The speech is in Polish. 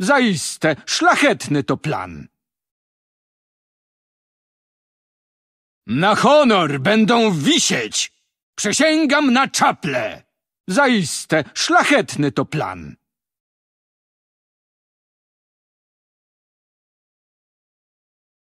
Zaiste, szlachetny to plan. Na honor będą wisieć! Przysięgam na czaple! Zaiste, szlachetny to plan.